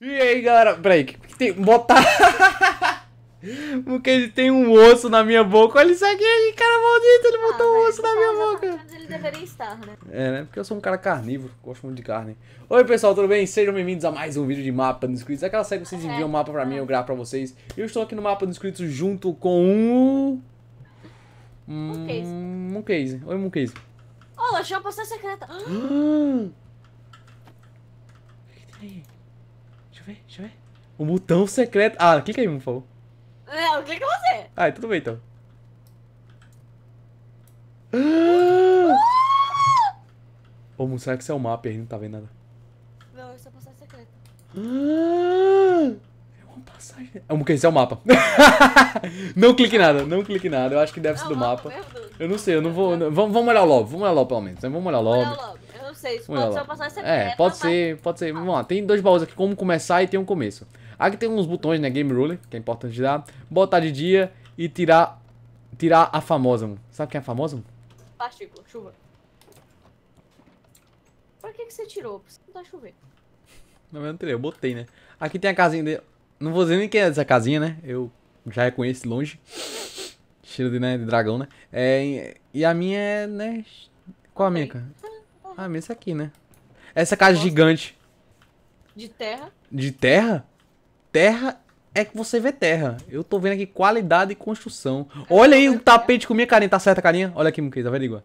E aí, galera? Peraí, que, que tem... Botar... Porque tem um osso na minha boca. Olha isso aqui, cara maldito, ele botou ah, um osso na minha boca. Ele deveria estar, né? É, né? Porque eu sou um cara carnívoro, gosto muito de carne. Oi, pessoal, tudo bem? Sejam bem-vindos a mais um vídeo de Mapa dos Inscritos. Aquela série que vocês é. enviam o mapa pra mim, eu é. gravo pra vocês. Eu estou aqui no Mapa dos Inscritos junto com um... Um case. Hum, um case. Oi, um case. Oh, achei uma poção secreta. O que tem aí? ver, deixa eu ver. O botão secreto. Ah, clica aí, por favor. Não, clica você. Ah, é tudo bem então. Ah! Ô, oh, será que isso é o um mapa aí? não tá vendo nada? Não, isso é passagem secreta. Ah! É uma passagem. É um é o mapa. não clique em nada, não clique em nada. Eu acho que deve é ser do mapa. Eu não sei, eu não vou. Vamos, vamos olhar logo vamos olhar logo pelo menos. Né? Vamos olhar logo vocês. Pode ser É, pode tá? ser, pode ser. Vamos lá, tem dois baús aqui, como começar e tem um começo. Aqui tem uns botões, né, Game Ruler, que é importante dar. Botar de dia e tirar tirar a famosa, Sabe quem é a famosa? Partícula, chuva. Pra que, que você tirou? Pra não tá chover. Não, eu não tirei, eu botei, né? Aqui tem a casinha dele. Não vou dizer nem quem é essa casinha, né? Eu já reconheço longe. Cheiro de, né, de dragão, né? É, e a minha é, né? Qual a minha, cara? Ah, mesmo aqui, né? Essa casa Nossa. gigante. De terra? De terra? Terra é que você vê terra. Eu tô vendo aqui qualidade e construção. Olha aí o um é. tapete com minha carinha. Tá certa a carinha? Olha aqui, Muquês, averigua.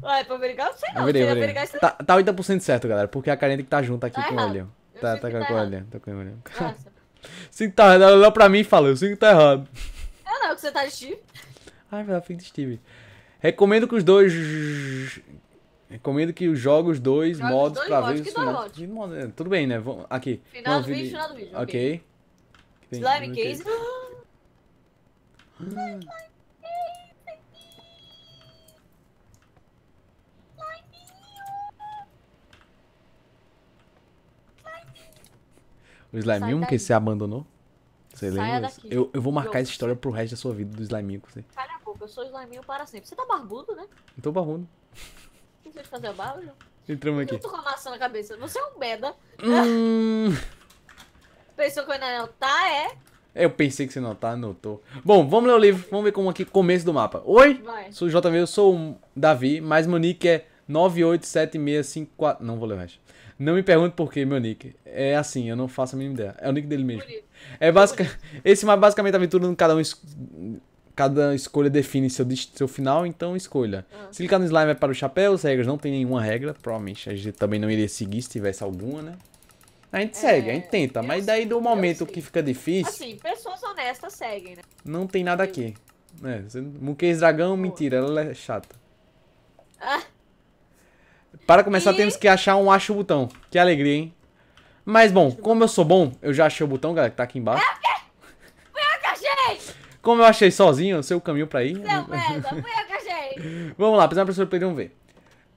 Ué, é pra averiguar, sei não. Averiguei, averiguei. Averiguar, sei tá, tá 80% certo, galera, porque a carinha tem que tá junto aqui com o olho. Tá, tá, tá com o tá, tá olho. Tá com o tá olho. Sinto que tá errado. Ela olhou pra mim e falou, eu sinto que tá errado. É não, é que você tá de Steve. Ai, velho, fica de Steve. Recomendo que os dois... Recomendo que jogue os dois Joga modos dois pra modos. ver os modos. É, tudo bem, né? Vamos, aqui. Final Não, do vídeo, final do vídeo. Ok. okay. Slime okay. case. Slime case. O Slime que você abandonou? Você Saia lembra? Eu, eu vou marcar eu... essa história pro resto da sua vida do Slime com você. Cala a boca, eu sou Slime para sempre. Você tá barbudo, né? Eu tô barbudo. Deixa eu fazer barulho. Entramos aqui. Eu tô com a maçã na cabeça. Você é um beda. Hum... Pensou que eu ainda não tá, é? Eu pensei que você não tá, anotou. Bom, vamos ler o livro, vamos ver como aqui, começo do mapa. Oi, Vai. sou o JV, eu sou o Davi, mas meu nick é 987654... Não vou ler o resto. Não me pergunte por que meu nick. É assim, eu não faço a mínima ideia. É o nick dele mesmo. É basic... Esse mapa basicamente a aventura no cada um Cada escolha define seu, seu final, então escolha. Ah. Se clicar no slime é para o chapéu, as regras não tem nenhuma regra. Provavelmente a gente também não iria seguir se tivesse alguma, né? A gente é, segue, a gente tenta, mas daí do momento que fica difícil. Assim, pessoas honestas seguem, né? Não tem nada aqui. É, Muquês Dragão, mentira, ela é chata. Ah. Para começar, e... temos que achar um acho botão. Que alegria, hein? Mas bom, como eu sou bom, eu já achei o botão, galera, que tá aqui embaixo. É o quê? Foi que achei! Como eu achei sozinho, eu sei o caminho pra ir. Né? Não, merda, é, eu que achei. Vamos lá, precisamos professor Pedro, um ver.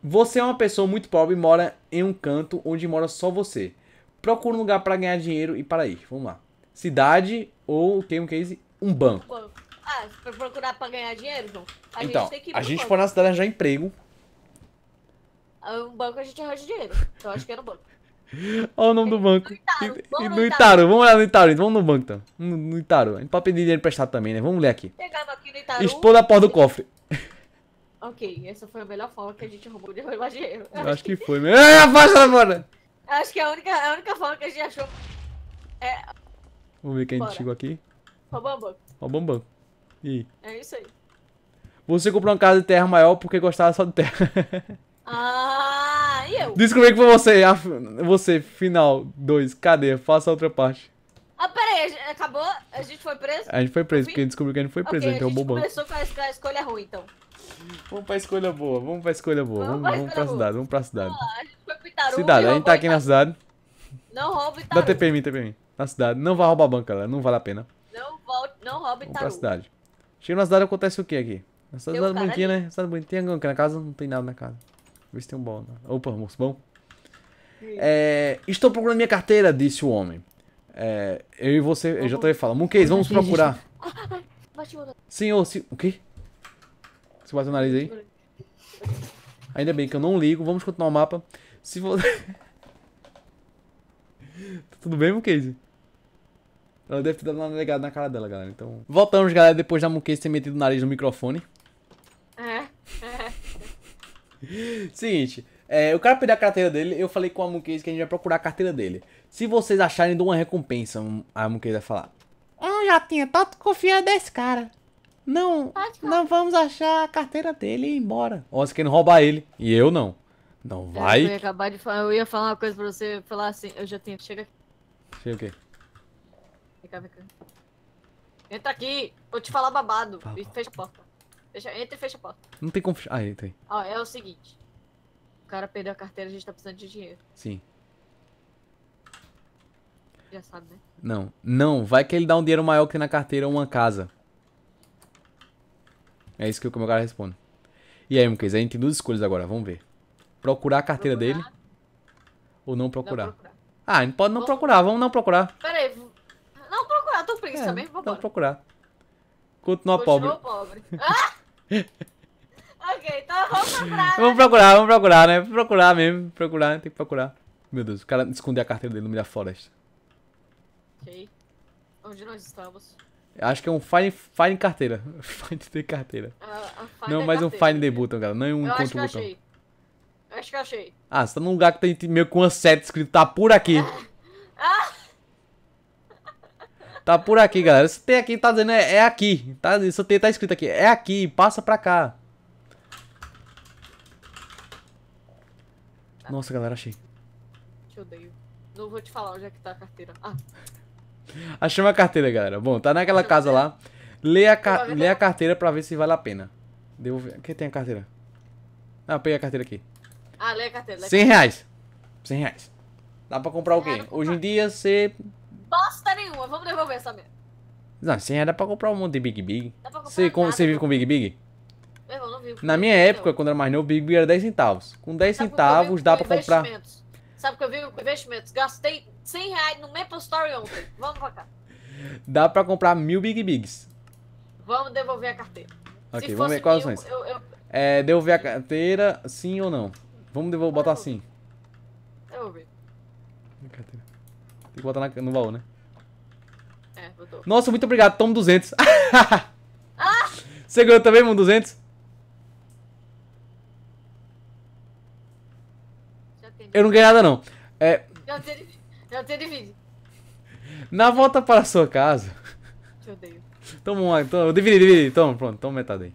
Você é uma pessoa muito pobre e mora em um canto onde mora só você. Procura um lugar para ganhar dinheiro e para ir. Vamos lá. Cidade ou tem um case? Um banco. Ah, pra procurar pra ganhar dinheiro, João? A então, gente tem que ir a gente banco. for na cidade já emprego. Ah, um banco a gente arranja dinheiro. Então acho que era um banco. Olha o nome do é, banco. E, no Itaru. Vamos olhar no Itaru. Vamos no banco, então. No, no Itaru. A gente pode pedir dinheiro emprestado também, né? Vamos ler aqui. Pegava aqui no Itaru. Expor a porta do cofre. Ok, essa foi a melhor forma que a gente roubou de roubar dinheiro. Eu acho que foi mesmo. Ah, afasta da porta! Acho que é a única, a única forma que a gente achou é... Vamos ver quem Bora. chegou aqui. Roubou um banco. Roubou um banco. E É isso aí. Você comprou uma casa de terra maior porque gostava só de terra. Ah, eu? Descobri que foi você. A, você, final 2, cadê? Faça a outra parte. Ah, peraí, acabou? A gente foi preso? A gente foi preso, porque descobriu que a gente foi preso, okay, a gente começou com a escolha ruim, então. Vamos pra escolha boa, vamos pra escolha boa, vamos, vamos, vamos pra, cidade, vamos pra cidade. Ah, a gente foi pro Itaru, cidade, a gente tá aqui Itaru. na cidade. Não rouba Itaru. Dá TPM, TPM. Na cidade, não vá roubar banca galera, não vale a pena. Não, volte, não rouba Itaru. Vamos pra cidade. Chega na cidade, acontece o que aqui? Essa cidade, né? cidade bonitinha, né? né? Cidade bonitinha, que na casa não tem nada na casa. Vê se tem um bom. Né? Opa, moço, bom. É, estou procurando minha carteira, disse o homem. É, eu e você, eu já também falando Monkeys, vamos procurar. Ah, ah, ah, Senhor, se... o quê? Você bateu o nariz aí? Ainda bem que eu não ligo. Vamos continuar o mapa. Se você... Tá tudo bem, Monkeys? Ela deve ter dado uma negada na cara dela, galera. Então, voltamos, galera, depois da Monkeys ter metido o nariz no microfone. Seguinte, é, o cara pediu a carteira dele, eu falei com a Mooncase que a gente vai procurar a carteira dele. Se vocês acharem, dou uma recompensa, a Mooncase vai falar. Eu já tinha tanto confiança desse cara. Não, não vamos achar a carteira dele e ir embora. Ou se querem roubar ele. E eu não. Não vai. Eu ia acabar de falar, eu ia falar uma coisa pra você, falar assim, eu já tenho. Chega aqui. Chega o quê? Vem cá, vem cá. Entra tá aqui, vou te falar babado. Fala. E fecha a porta. Fecha, entra e fecha a porta. Não tem como fechar. Ah, entra aí. Ó, é o seguinte. O cara perdeu a carteira, a gente tá precisando de dinheiro. Sim. Já sabe, né? Não. Não, vai que ele dá um dinheiro maior que tem na carteira ou uma casa. É isso que o meu cara responde. E aí, Mukes, a gente tem duas escolhas agora, vamos ver. Procurar a carteira procurar. dele ou não procurar. não procurar. Ah, a gente pode não vamos... procurar, vamos não procurar. Pera aí, não procurar, tô preguiça é, mesmo, vamos Não procurar. Continuar Continua pobre. pobre. Ah! ok, então vamos procurar. Né? Vamos procurar, vamos procurar, né? Procurar mesmo, procurar, tem que procurar. Meu Deus, o cara escondeu a carteira dele no meio da floresta. Ok. Onde nós estamos? Acho que é um find, find carteira. Find de carteira. Uh, ah, find não, mais carteira. um find the button, Não é um eu encontro Eu acho que eu achei. Ah, você tá num lugar que tem meio com uma seta escrito, tá por aqui. ah! Tá por aqui, galera. Se tem aqui, tá dizendo é, é aqui. Tá, isso tem, tá escrito aqui. É aqui, passa pra cá. Tá. Nossa, galera, achei. Te odeio. Não vou te falar onde é que tá a carteira. Ah. Achei uma carteira, galera. Bom, tá naquela casa lá. Lê a, ca... Lê a carteira pra ver se vale a pena. Devolver. Quem tem a carteira? Ah, peguei a carteira aqui. Ah, lê a carteira. Lê 100 reais. 100 reais. Dá pra comprar o quê? Hoje em dia, você bosta nenhuma. Vamos devolver essa merda. Não, 100 reais dá pra comprar um monte de Big Big. Dá pra comprar você, com, você vive com Big Big? Meu irmão, não vivo. Na minha época, eu. quando era mais novo, o Big Big era 10 centavos. Com 10 Sabe centavos dá pra comprar. Sabe o que eu vivo com investimentos? Gastei 100 reais no Maple Story ontem. Vamos pra cá. Dá pra comprar mil Big Bigs. Vamos devolver a carteira. Ok, vamos ver quais são opções. Eu, eu... É, devolver a carteira, sim ou não? Vamos devolver, botar sim. que botar na, no baú, né? É, botou. Nossa, muito obrigado. Toma 200. Ah! Você ganhou também, mano, 200? Eu não ganhei nada, não. É... Já te, já divide. Na volta para a sua casa... Te odeio. Toma uma... Toma, Dividi, divide. Toma, pronto. Toma metade aí.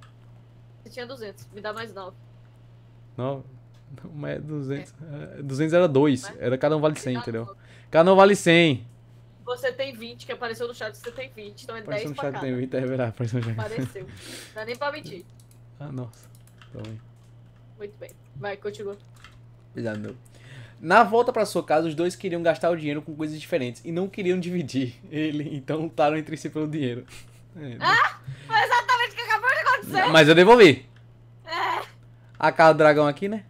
Você tinha 200. Me dá mais 9. 9? Não, mas 200. É. 200 é. é, era 2. Era cada um vale 100, entendeu? Cano vale 100. Você tem 20, que apareceu no chat, você tem 20. Então é apareceu 10 pra chat cada. Tem 20, é verdade, apareceu Apareceu. Não dá é nem pra mentir. Ah, nossa. Também. Muito bem. Vai, continua. Cuidado, meu. Na volta para sua casa, os dois queriam gastar o dinheiro com coisas diferentes e não queriam dividir ele, então lutaram entre si pelo dinheiro. É, ah! Né? Foi exatamente o que acabou de acontecer! Mas eu devolvi. É. A cara do dragão aqui, né?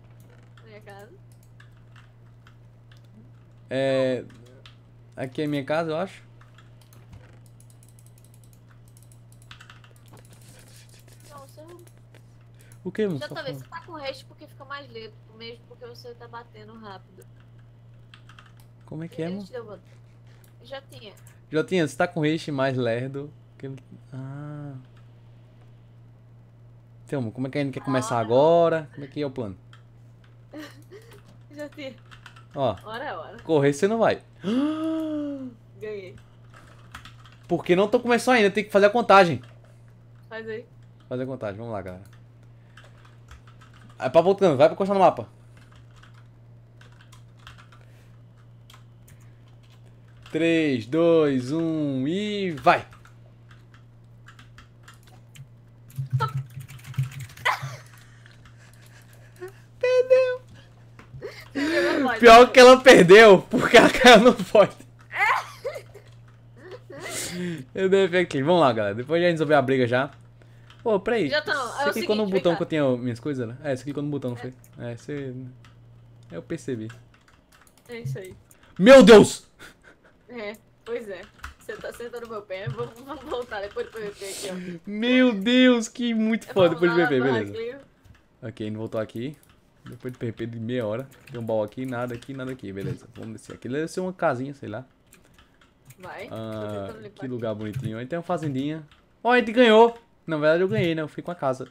É... Aqui é minha casa, eu acho. O que, mano? Já tá vendo, você tá com o resto porque fica mais lento, mesmo porque você tá batendo rápido. Como é que é, mano? Já tinha. Já tinha, você tá com o mais lerdo. Que... Ah. Então, como é que a gente quer começar ah. agora? Como é que é o plano? Já tinha. Ó. É Correr você não vai. Ganhei. Porque não tô começando ainda, tem que fazer a contagem. Faz aí. Fazer a contagem, vamos lá, galera. é pra voltando, vai pra encostar no mapa. Três, dois, um e vai! Pior que ela perdeu, porque ela caiu no pote. Eu devia aqui. Vamos lá, galera. Depois já resolveu a briga já. Pô, peraí. Já tá. Você é clicou seguinte, no botão que eu tinha minhas coisas lá? Né? É, você clicou no botão, não é. foi? É, você. É, eu percebi. É isso aí. Meu Deus! É, pois é. Você tá sentando tá no meu pé. Vamos, voltar depois do PVP aqui, ó. Meu Deus, que muito é, foda depois do PVP, beleza. Ok, não voltou aqui. Depois de PP de meia hora. Tem um baú aqui, nada aqui, nada aqui. Beleza, vamos descer aqui. Deve ser uma casinha, sei lá. Vai. Ah, que lugar aqui. bonitinho. Aí tem uma fazendinha. Ó, oh, a gente ganhou. Na verdade eu ganhei, né? Eu fui com a casa.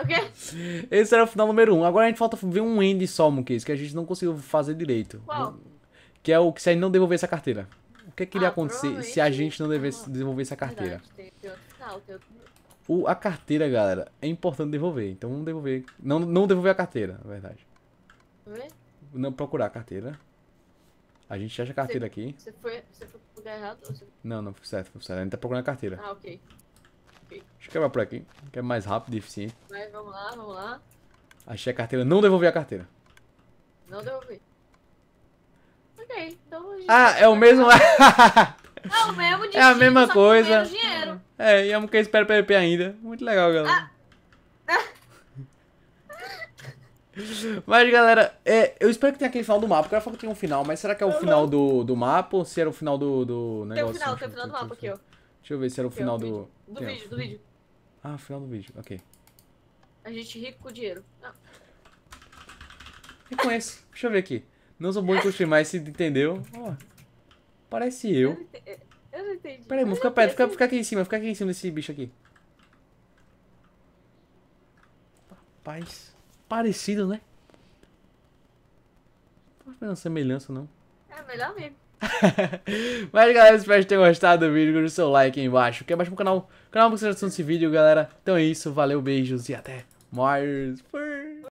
O quê? Esse era o final número 1. Um. Agora a gente falta ver um end só, Munkes, que a gente não conseguiu fazer direito. Qual? Que é o que se a gente não devolver essa carteira. O que, é que iria ah, acontecer se a gente não devesse devolver essa carteira? Verdade, tem outro, não, tem outro... O, a carteira, galera, é importante devolver. Então vamos devolver. Não, não devolver a carteira, na verdade. Vê? Não, procurar a carteira. A gente acha a carteira você, aqui. Você foi, foi pro lugar errado? Você... Não, não, foi certo, foi certo. A gente tá procurando a carteira. Ah, ok. okay. Deixa eu quebrar é por aqui, que é mais rápido e eficiente. Mas vamos lá, vamos lá. Achei a carteira, não devolvi a carteira. Não devolvi. Ok, então a gente Ah, é o mesmo. é o mesmo dinheiro. É a mesma coisa. É, e é espero espera PVP ainda. Muito legal, galera. Ah. Mas, galera, é, eu espero que tenha aquele final do mapa. porque cara falou que tinha um final, mas será que é o final do, do mapa ou se era o final do, do negócio? Tem o final, tem o final do mapa aqui, ó. Deixa eu ver se era o final do... Do tem, vídeo, do vídeo. Ah, final do vídeo, ok. A gente rico com dinheiro. Não. Ah. Reconheço. Deixa eu ver aqui. Não sou bom em construir, mas se entendeu... Oh, parece eu entendi. Peraí, vou ficar é perto, fica, assim. fica aqui em cima, fica aqui em cima desse bicho aqui. Rapaz, parecido, né? Não uma semelhança, não. É, melhor mesmo. Mas galera, espero que tenham gostado do vídeo. Deixe o seu like aí embaixo. Quer é mais pro canal? Canal que vocês assistirem desse vídeo, galera. Então é isso, valeu, beijos e até mais.